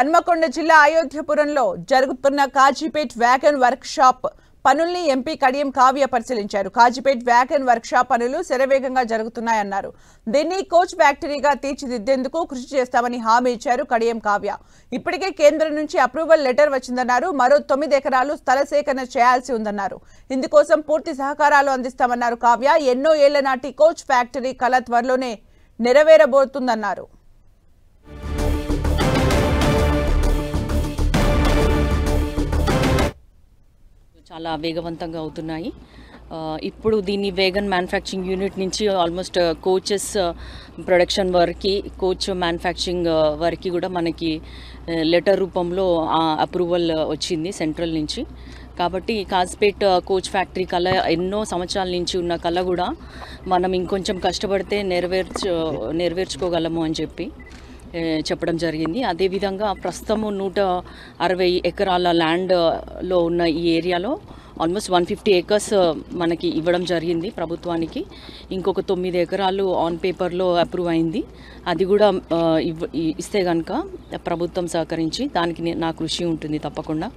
హన్మకొండ జిల్లా అయోధ్యపురంలో జరుగుతున్న కాజీపేట్ వ్యాగన్ వర్క్ షాప్ పనుల్ని ఎంపీ కడియం కావ్య పరిశీలించారు కాజీపేట్ వ్యాగన్ వర్క్ షాప్ పనులు శరవేగంగా జరుగుతున్నాయన్నారు దీన్ని కోచ్ ఫ్యాక్టరీగా తీర్చిదిద్దేందుకు కృషి చేస్తామని హామీ ఇచ్చారు కడియం కావ్య ఇప్పటికే కేంద్రం నుంచి అప్రూవల్ లెటర్ వచ్చిందన్నారు మరో తొమ్మిది ఎకరాలు స్థల సేకరణ చేయాల్సి ఉందన్నారు ఇందుకోసం పూర్తి సహకారాలు అందిస్తామన్నారు కావ్య ఎన్నో ఏళ్ల నాటి కోచ్ ఫ్యాక్టరీ కళ త్వరలోనే నెరవేరబోతుందన్నారు చాలా వేగవంతంగా అవుతున్నాయి ఇప్పుడు దీన్ని వేగన్ మ్యానుఫ్యాక్చరింగ్ యూనిట్ నుంచి ఆల్మోస్ట్ కోచెస్ ప్రొడక్షన్ వరకు కోచ్ మ్యానుఫ్యాక్చరింగ్ వరకు కూడా మనకి లెటర్ రూపంలో అప్రూవల్ వచ్చింది సెంట్రల్ నుంచి కాబట్టి కాజ్పేట్ కోచ్ ఫ్యాక్టరీ కళ ఎన్నో సంవత్సరాల నుంచి ఉన్న కళ కూడా మనం ఇంకొంచెం కష్టపడితే నెరవేర్చు నెరవేర్చుకోగలము అని చెప్పి చెప్పడం జరిగింది అదేవిధంగా ప్రస్తుతము నూట అరవై ఎకరాల ల్యాండ్లో ఉన్న ఈ ఏరియాలో ఆల్మోస్ట్ వన్ ఫిఫ్టీ ఏకర్స్ మనకి ఇవ్వడం జరిగింది ప్రభుత్వానికి ఇంకొక తొమ్మిది ఎకరాలు ఆన్ పేపర్లో అప్రూవ్ అయింది అది కూడా ఇస్తే కనుక ప్రభుత్వం సహకరించి దానికి నా కృషి ఉంటుంది తప్పకుండా